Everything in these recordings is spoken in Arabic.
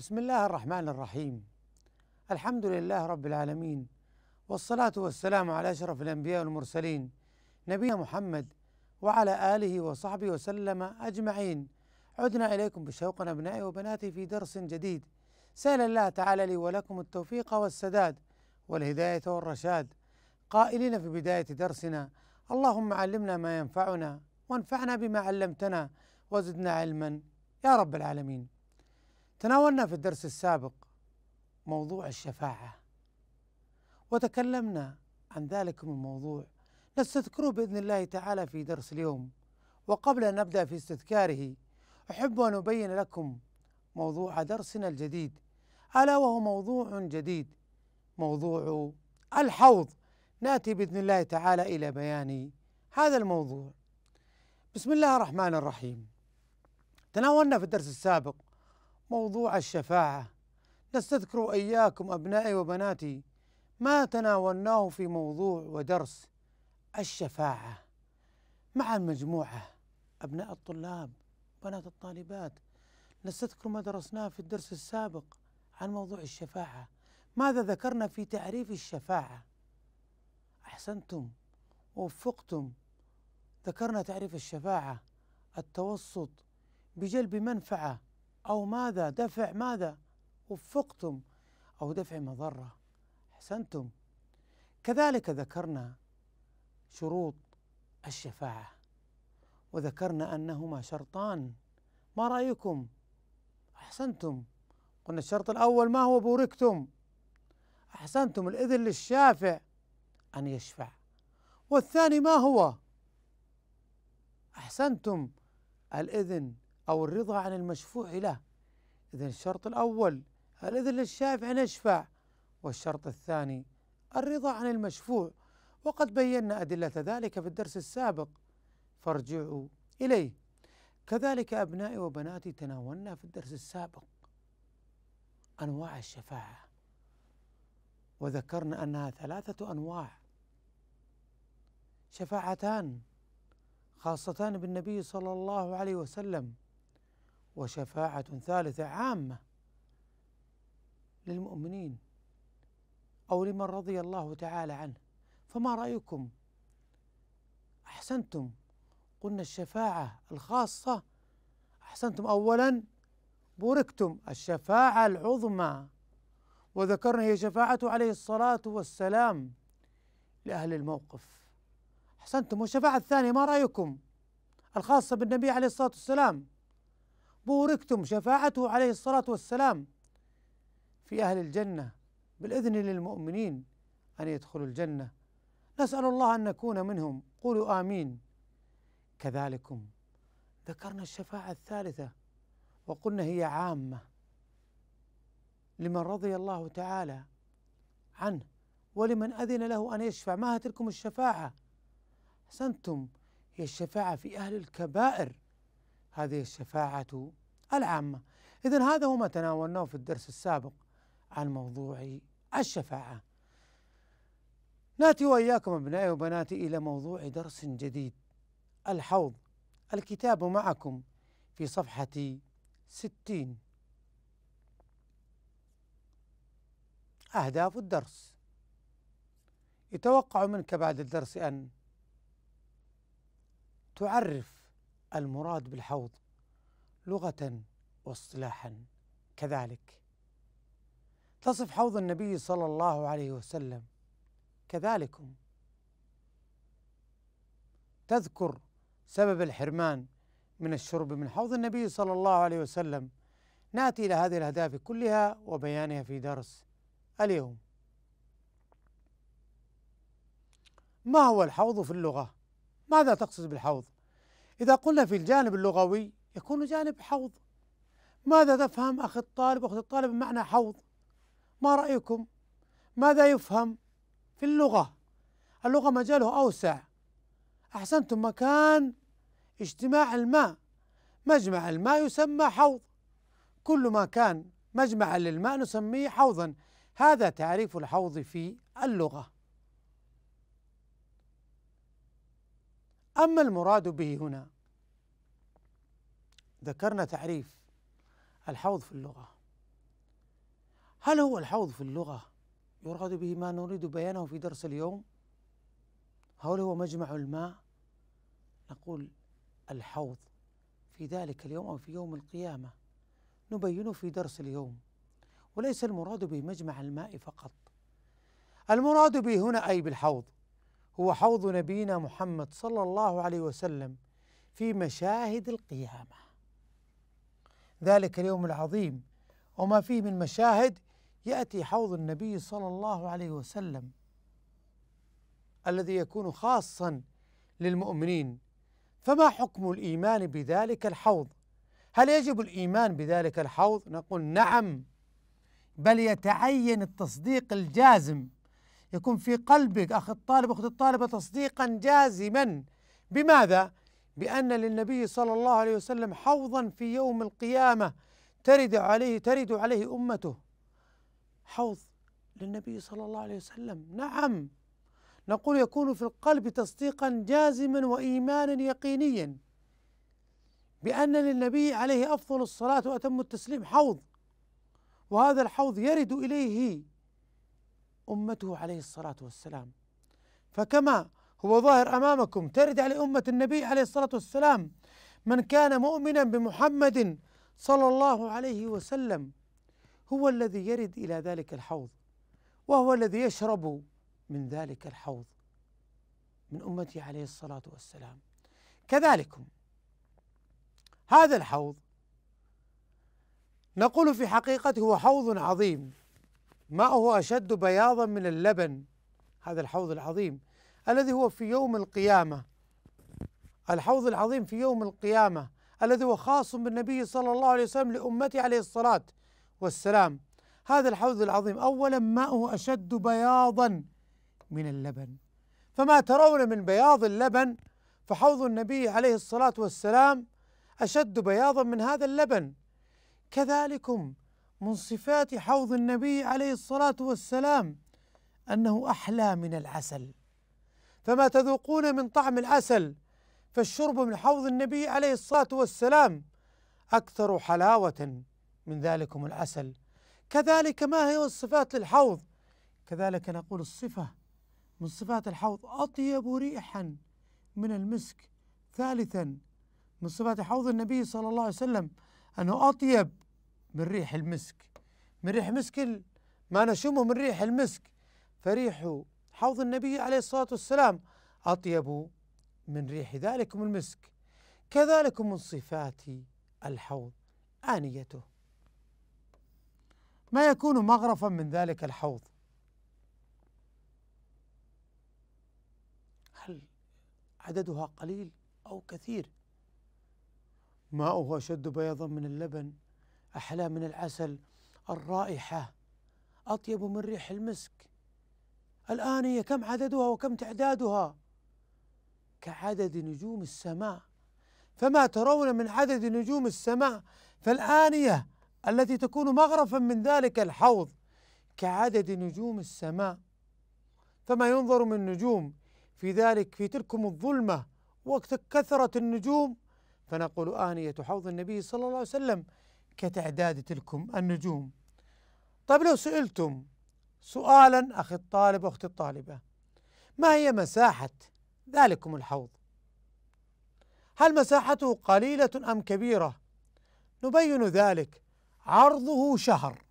بسم الله الرحمن الرحيم الحمد لله رب العالمين والصلاة والسلام على أشرف الأنبياء والمرسلين نبينا محمد وعلى آله وصحبه وسلم أجمعين عدنا إليكم بشوق أبنائي وبناتي في درس جديد سأل الله تعالى لي ولكم التوفيق والسداد والهداية والرشاد قائلين في بداية درسنا اللهم علمنا ما ينفعنا وانفعنا بما علمتنا وزدنا علما يا رب العالمين تناولنا في الدرس السابق موضوع الشفاعة وتكلمنا عن ذلك الموضوع نستذكره بإذن الله تعالى في درس اليوم وقبل أن نبدأ في استذكاره أحب أن أبين لكم موضوع درسنا الجديد ألا وهو موضوع جديد موضوع الحوض نأتي بإذن الله تعالى إلى بيان هذا الموضوع بسم الله الرحمن الرحيم تناولنا في الدرس السابق موضوع الشفاعة نستذكر إياكم أبنائي وبناتي ما تناولناه في موضوع ودرس الشفاعة مع المجموعة أبناء الطلاب بنات الطالبات نستذكر ما درسناه في الدرس السابق عن موضوع الشفاعة ماذا ذكرنا في تعريف الشفاعة أحسنتم ووفقتم ذكرنا تعريف الشفاعة التوسط بجلب منفعة أو ماذا دفع ماذا وفقتم أو دفع مضرة أحسنتم كذلك ذكرنا شروط الشفاعة وذكرنا أنهما شرطان ما رأيكم أحسنتم قلنا الشرط الأول ما هو بوركتم أحسنتم الإذن للشافع أن يشفع والثاني ما هو أحسنتم الإذن أو الرضا عن المشفوع له إذا الشرط الأول الإذن للشافع أن يشفع والشرط الثاني الرضا عن المشفوع وقد بينا أدلة ذلك في الدرس السابق فارجعوا إليه كذلك أبنائي وبناتي تناولنا في الدرس السابق أنواع الشفاعة وذكرنا أنها ثلاثة أنواع شفاعتان خاصتان بالنبي صلى الله عليه وسلم وشفاعة ثالثة عامة للمؤمنين أو لمن رضي الله تعالى عنه فما رأيكم أحسنتم قلنا الشفاعة الخاصة أحسنتم أولا بوركتم الشفاعة العظمى وذكرنا هي شفاعة عليه الصلاة والسلام لأهل الموقف أحسنتم والشفاعة الثانية ما رأيكم الخاصة بالنبي عليه الصلاة والسلام بوركتم شفاعته عليه الصلاة والسلام في أهل الجنة بالإذن للمؤمنين أن يدخلوا الجنة نسأل الله أن نكون منهم قولوا آمين كذلكم ذكرنا الشفاعة الثالثة وقلنا هي عامة لمن رضي الله تعالى عنه ولمن أذن له أن يشفع ما هتلكم تلكم الشفاعة أحسنتم هي الشفاعة في أهل الكبائر هذه الشفاعة العامة إذا هذا هو ما تناولناه في الدرس السابق عن موضوع الشفاعة ناتي وإياكم أبنائي وبناتي إلى موضوع درس جديد الحوض الكتاب معكم في صفحة ستين أهداف الدرس يتوقع منك بعد الدرس أن تعرف المراد بالحوض لغة واصطلاحا كذلك تصف حوض النبي صلى الله عليه وسلم كذلكم تذكر سبب الحرمان من الشرب من حوض النبي صلى الله عليه وسلم ناتي الى هذه الاهداف كلها وبيانها في درس اليوم ما هو الحوض في اللغه ماذا تقصد بالحوض اذا قلنا في الجانب اللغوي يكون جانب حوض ماذا تفهم أخي الطالب أخت الطالب بمعنى حوض ما رأيكم ماذا يفهم في اللغة اللغة مجاله أوسع أحسنتم مكان اجتماع الماء مجمع الماء يسمى حوض كل ما كان مجمعا للماء نسميه حوضا هذا تعريف الحوض في اللغة أما المراد به هنا ذكرنا تعريف الحوض في اللغة هل هو الحوض في اللغة يراد به ما نريد بيانه في درس اليوم هل هو مجمع الماء نقول الحوض في ذلك اليوم أو في يوم القيامة نبينه في درس اليوم وليس المراد به مجمع الماء فقط المراد به هنا أي بالحوض هو حوض نبينا محمد صلى الله عليه وسلم في مشاهد القيامه ذلك اليوم العظيم وما فيه من مشاهد ياتي حوض النبي صلى الله عليه وسلم الذي يكون خاصا للمؤمنين فما حكم الايمان بذلك الحوض هل يجب الايمان بذلك الحوض نقول نعم بل يتعين التصديق الجازم يكون في قلبك اخ الطالب اخت الطالبه تصديقا جازما بماذا بأن للنبي صلى الله عليه وسلم حوضا في يوم القيامة ترد عليه ترد عليه أمته حوض للنبي صلى الله عليه وسلم نعم نقول يكون في القلب تصديقا جازما وإيمانا يقينيا بأن للنبي عليه أفضل الصلاة وأتم التسليم حوض وهذا الحوض يرد إليه أمته عليه الصلاة والسلام فكما هو ظاهر أمامكم ترد على أمة النبي عليه الصلاة والسلام من كان مؤمنا بمحمد صلى الله عليه وسلم هو الذي يرد إلى ذلك الحوض وهو الذي يشرب من ذلك الحوض من أمته عليه الصلاة والسلام كذلكم هذا الحوض نقول في حقيقته هو حوض عظيم ماؤه أشد بياضا من اللبن هذا الحوض العظيم الذي هو في يوم القيامة الحوض العظيم في يوم القيامة الذي هو خاص بالنبي صلى الله عليه وسلم لأمته عليه الصلاة والسلام هذا الحوض العظيم أولا ماؤه أشد بياضا من اللبن فما ترون من بياض اللبن فحوض النبي عليه الصلاة والسلام أشد بياضا من هذا اللبن كذلكم من صفات حوض النبي عليه الصلاة والسلام أنه أحلى من العسل فما تذوقون من طعم العسل فالشرب من حوض النبي عليه الصلاه والسلام اكثر حلاوه من ذلكم العسل كذلك ما هي الصفات للحوض كذلك نقول الصفه من صفات الحوض اطيب ريحا من المسك ثالثا من صفات حوض النبي صلى الله عليه وسلم انه اطيب من ريح المسك من ريح مسك ما نشمه من ريح المسك فريح حوض النبي عليه الصلاة والسلام أطيب من ريح ذلكم المسك كذلك من صفات الحوض آنيته ما يكون مغرفا من ذلك الحوض هل عددها قليل أو كثير ماؤه أشد بياضا من اللبن أحلى من العسل الرائحة أطيب من ريح المسك الآن هي كم عددها وكم تعدادها كعدد نجوم السماء فما ترون من عدد نجوم السماء فالآنية التي تكون مغرفا من ذلك الحوض كعدد نجوم السماء فما ينظر من نجوم في ذلك في تلكم الظلمة وقت كثرة النجوم فنقول آنية حوض النبي صلى الله عليه وسلم كتعداد تلكم النجوم طيب لو سئلتم سؤالا أخي الطالب وأختي الطالبة ما هي مساحة ذلكم الحوض؟ هل مساحته قليلة أم كبيرة؟ نبين ذلك عرضه شهر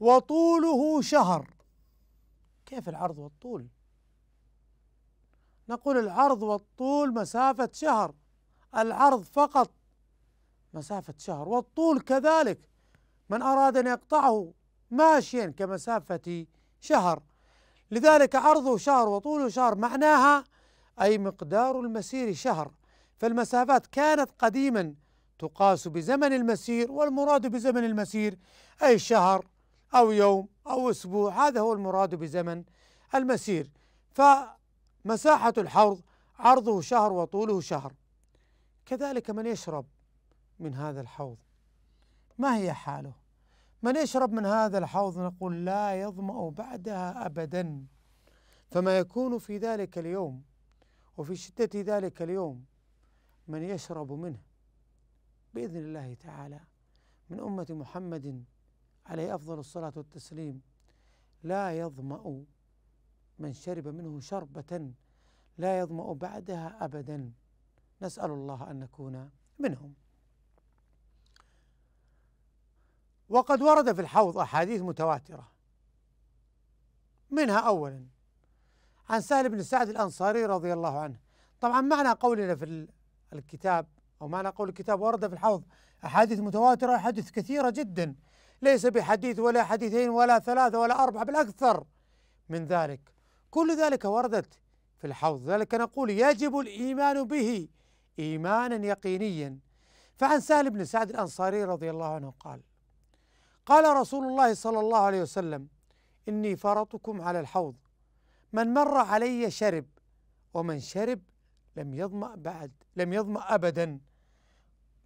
وطوله شهر كيف العرض والطول؟ نقول العرض والطول مسافة شهر العرض فقط مسافة شهر والطول كذلك من أراد أن يقطعه ماشيا كمسافة شهر لذلك عرضه شهر وطوله شهر معناها أي مقدار المسير شهر فالمسافات كانت قديما تقاس بزمن المسير والمراد بزمن المسير أي شهر أو يوم أو أسبوع هذا هو المراد بزمن المسير فمساحة الحوض عرضه شهر وطوله شهر كذلك من يشرب من هذا الحوض ما هي حاله من يشرب من هذا الحوض نقول لا يظمأ بعدها أبدا فما يكون في ذلك اليوم وفي شدة ذلك اليوم من يشرب منه بإذن الله تعالى من أمة محمد عليه أفضل الصلاة والتسليم لا يظمأ من شرب منه شربة لا يظمأ بعدها أبدا نسأل الله أن نكون منهم وقد ورد في الحوض أحاديث متواترة منها أولا عن سهل بن سعد الأنصاري رضي الله عنه طبعا معنى قولنا في الكتاب أو معنى قول الكتاب ورد في الحوض أحاديث متواترة أحاديث كثيرة جدا ليس بحديث ولا حديثين ولا ثلاثة ولا أربعة بل أكثر من ذلك كل ذلك وردت في الحوض ذلك نقول يجب الإيمان به إيمانا يقينيا فعن سهل بن سعد الأنصاري رضي الله عنه قال قال رسول الله صلى الله عليه وسلم إني فرطكم على الحوض من مر علي شرب ومن شرب لم يظمأ بعد لم يظمأ أبدا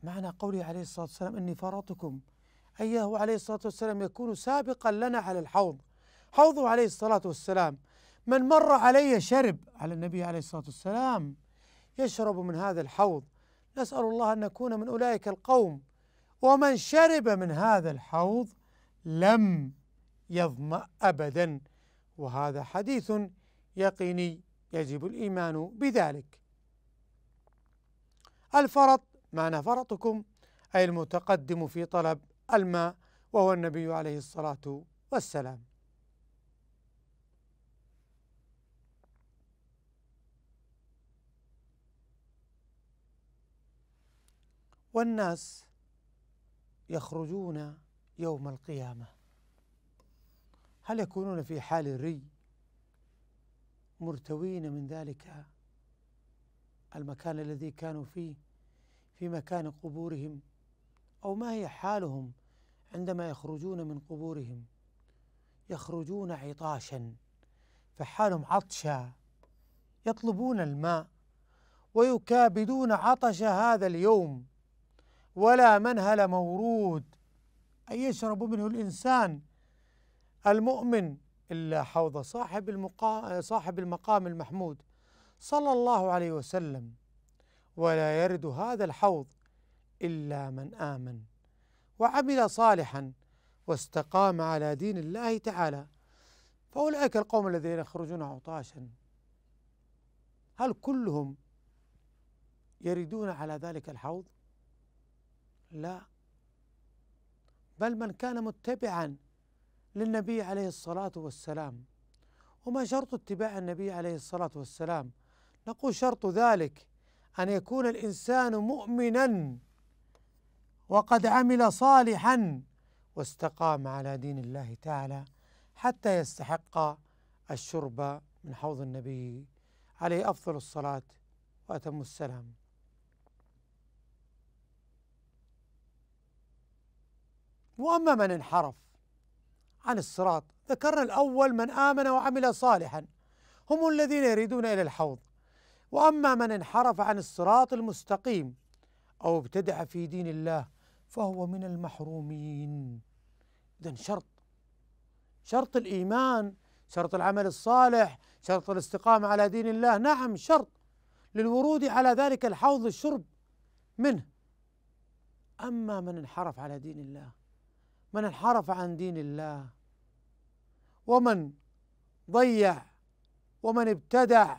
معنى قوله عليه الصلاة والسلام إني فرطكم أيه عليه الصلاة والسلام يكون سابقا لنا على الحوض حوضه عليه الصلاة والسلام من مر علي شرب على النبي عليه الصلاة والسلام يشرب من هذا الحوض نسأل الله أن نكون من أولئك القوم ومن شرب من هذا الحوض لم يظمأ أبدا وهذا حديث يقيني يجب الإيمان بذلك الفرط معنى فرطكم أي المتقدم في طلب الماء وهو النبي عليه الصلاة والسلام والناس يخرجون يوم القيامة هل يكونون في حال الري مرتوين من ذلك المكان الذي كانوا فيه في مكان قبورهم أو ما هي حالهم عندما يخرجون من قبورهم يخرجون عطاشا فحالهم عطشا يطلبون الماء ويكابدون عطش هذا اليوم ولا منهل مورود أي يشرب منه الإنسان المؤمن إلا حوض صاحب المقام صاحب المقام المحمود صلى الله عليه وسلم ولا يرد هذا الحوض إلا من آمن وعمل صالحا واستقام على دين الله تعالى فأولئك القوم الذين يخرجون عطاشا هل كلهم يردون على ذلك الحوض لا بل من كان متبعا للنبي عليه الصلاه والسلام وما شرط اتباع النبي عليه الصلاه والسلام نقول شرط ذلك ان يكون الانسان مؤمنا وقد عمل صالحا واستقام على دين الله تعالى حتى يستحق الشرب من حوض النبي عليه افضل الصلاه واتم السلام واما من انحرف عن الصراط ذكرنا الاول من امن وعمل صالحا هم الذين يريدون الى الحوض واما من انحرف عن الصراط المستقيم او ابتدع في دين الله فهو من المحرومين اذا شرط شرط الايمان شرط العمل الصالح شرط الاستقامه على دين الله نعم شرط للورود على ذلك الحوض الشرب منه اما من انحرف على دين الله من انحرف عن دين الله ومن ضيع ومن ابتدع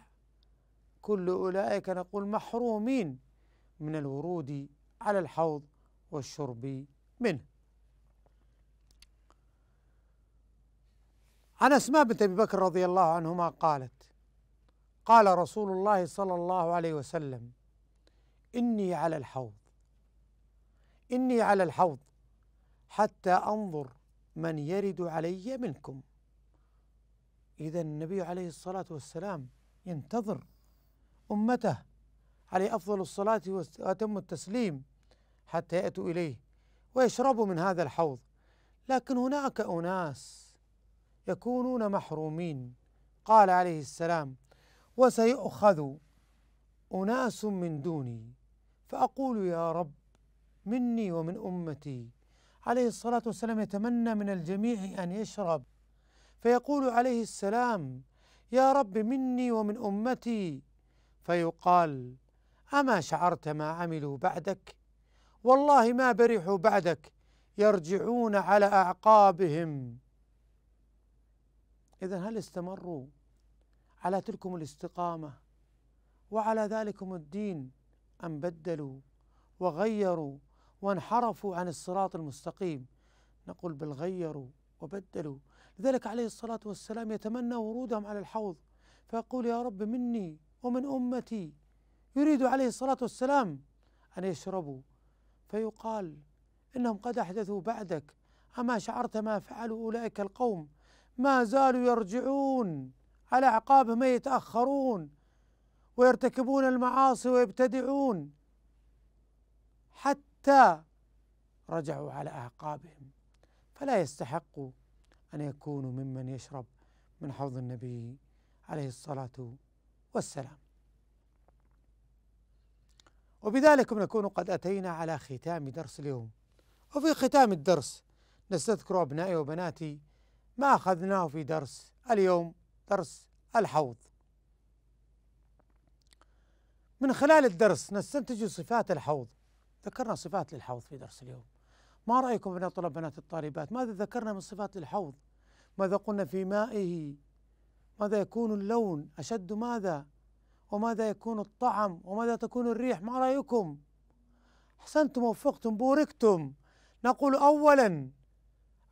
كل اولئك نقول محرومين من الورود على الحوض والشرب منه عن اسماء بنت ابي بكر رضي الله عنهما قالت قال رسول الله صلى الله عليه وسلم اني على الحوض اني على الحوض حتى أنظر من يرد علي منكم إذا النبي عليه الصلاة والسلام ينتظر أمته عليه أفضل الصلاة وأتم التسليم حتى يأتوا إليه ويشربوا من هذا الحوض لكن هناك أناس يكونون محرومين قال عليه السلام وسيؤخذ أناس من دوني فأقول يا رب مني ومن أمتي عليه الصلاة والسلام يتمنى من الجميع أن يشرب فيقول عليه السلام يا رب مني ومن أمتي فيقال أما شعرت ما عملوا بعدك والله ما برحوا بعدك يرجعون على أعقابهم إذا هل استمروا على تلكم الاستقامة وعلى ذلكم الدين أم بدلوا وغيروا وانحرفوا عن الصراط المستقيم نقول بل غيروا وبدلوا لذلك عليه الصلاة والسلام يتمنى ورودهم على الحوض فيقول يا رب مني ومن أمتي يريد عليه الصلاة والسلام أن يشربوا فيقال إنهم قد أحدثوا بعدك أما شعرت ما فعلوا أولئك القوم ما زالوا يرجعون على أعقابهم يتأخرون ويرتكبون المعاصي ويبتدعون حتى حتى رجعوا على اعقابهم فلا يستحقوا ان يكونوا ممن يشرب من حوض النبي عليه الصلاه والسلام. وبذلك نكون قد اتينا على ختام درس اليوم. وفي ختام الدرس نستذكر ابنائي وبناتي ما اخذناه في درس اليوم درس الحوض. من خلال الدرس نستنتج صفات الحوض ذكرنا صفات للحوض في درس اليوم ما رأيكم بنا طلب بنات الطالبات ماذا ذكرنا من صفات للحوض ماذا قلنا في مائه ماذا يكون اللون أشد ماذا وماذا يكون الطعم وماذا تكون الريح ما رأيكم أحسنتم وفقتم بوركتم نقول أولا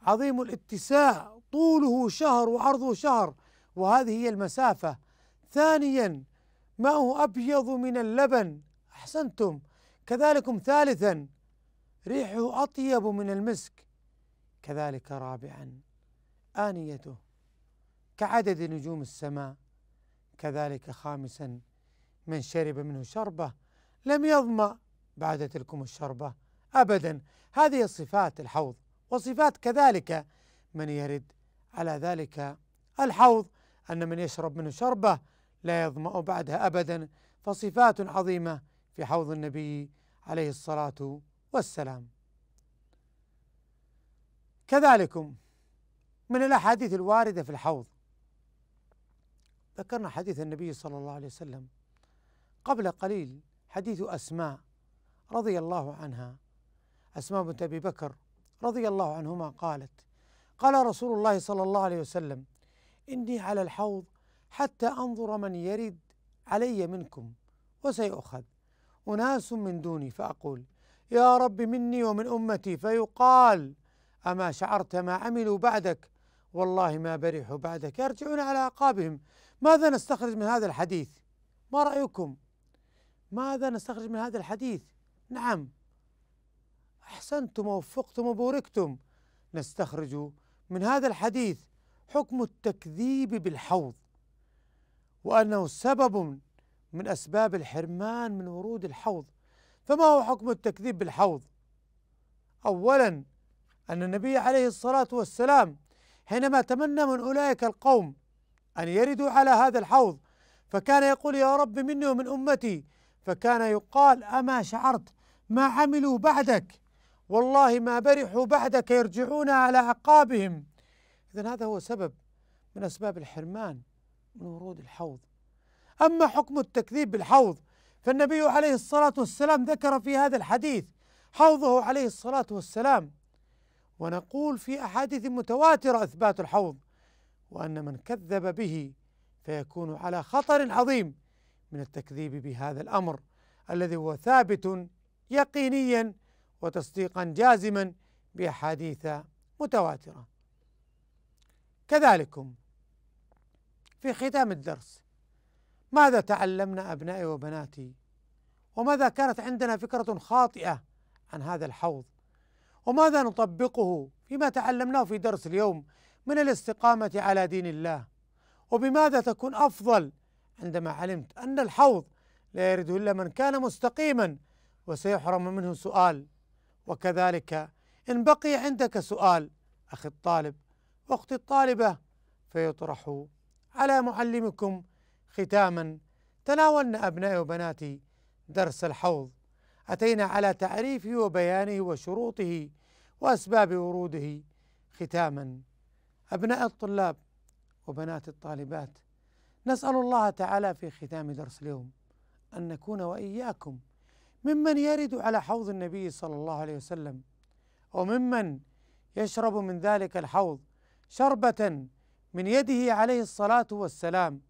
عظيم الاتساع طوله شهر وعرضه شهر وهذه هي المسافة ثانيا ماءه أبيض من اللبن أحسنتم كذلكم ثالثا ريحه أطيب من المسك كذلك رابعا آنيته كعدد نجوم السماء كذلك خامسا من شرب منه شربة لم يظمأ بعد تلكم الشربة أبدا هذه صفات الحوض وصفات كذلك من يرد على ذلك الحوض أن من يشرب منه شربة لا يظمأ بعدها أبدا فصفات عظيمة في حوض النبي عليه الصلاه والسلام كذلكم من الاحاديث الوارده في الحوض ذكرنا حديث النبي صلى الله عليه وسلم قبل قليل حديث اسماء رضي الله عنها اسماء بنت ابي بكر رضي الله عنهما قالت قال رسول الله صلى الله عليه وسلم اني على الحوض حتى انظر من يرد علي منكم وسيؤخذ أناس من دوني فأقول يا رب مني ومن أمتي فيقال أما شعرت ما عملوا بعدك والله ما برحوا بعدك يرجعون على أعقابهم ماذا نستخرج من هذا الحديث ما رأيكم ماذا نستخرج من هذا الحديث نعم أحسنتم ووفقتم وبوركتم نستخرج من هذا الحديث حكم التكذيب بالحوض وأنه سبب من أسباب الحرمان من ورود الحوض فما هو حكم التكذيب بالحوض أولا أن النبي عليه الصلاة والسلام حينما تمنى من أولئك القوم أن يردوا على هذا الحوض فكان يقول يا رب مني ومن أمتي فكان يقال أما شعرت ما عملوا بعدك والله ما برحوا بعدك يرجعون على عقابهم إذا هذا هو سبب من أسباب الحرمان من ورود الحوض أما حكم التكذيب بالحوض فالنبي عليه الصلاة والسلام ذكر في هذا الحديث حوضه عليه الصلاة والسلام ونقول في أحاديث متواترة إثبات الحوض وأن من كذب به فيكون على خطر عظيم من التكذيب بهذا الأمر الذي هو ثابت يقينيا وتصديقا جازما بأحاديث متواترة كذلكم في ختام الدرس ماذا تعلمنا أبنائي وبناتي وماذا كانت عندنا فكرة خاطئة عن هذا الحوض وماذا نطبقه فيما تعلمناه في درس اليوم من الاستقامة على دين الله وبماذا تكون أفضل عندما علمت أن الحوض لا يرده إلا من كان مستقيما وسيحرم منه سؤال وكذلك إن بقي عندك سؤال أخي الطالب وأختي الطالبة فيطرح على معلمكم ختاما تناولنا أبنائي وبناتي درس الحوض أتينا على تعريفه وبيانه وشروطه وأسباب وروده ختاما أبناء الطلاب وبنات الطالبات نسأل الله تعالى في ختام درس اليوم أن نكون وإياكم ممن يرد على حوض النبي صلى الله عليه وسلم وممن يشرب من ذلك الحوض شربة من يده عليه الصلاة والسلام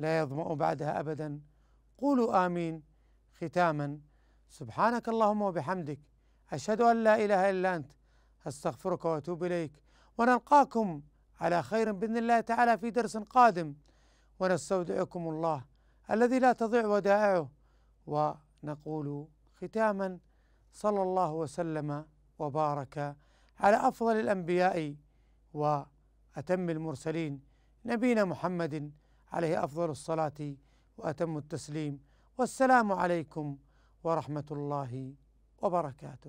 لا يظمأ بعدها أبدا قولوا آمين ختاما سبحانك اللهم وبحمدك أشهد أن لا إله إلا أنت أستغفرك وأتوب إليك ونلقاكم على خير بإذن الله تعالى في درس قادم ونستودعكم الله الذي لا تضيع ودائعه ونقول ختاما صلى الله وسلم وبارك على افضل الانبياء واتم المرسلين نبينا محمد عليه افضل الصلاه واتم التسليم والسلام عليكم ورحمه الله وبركاته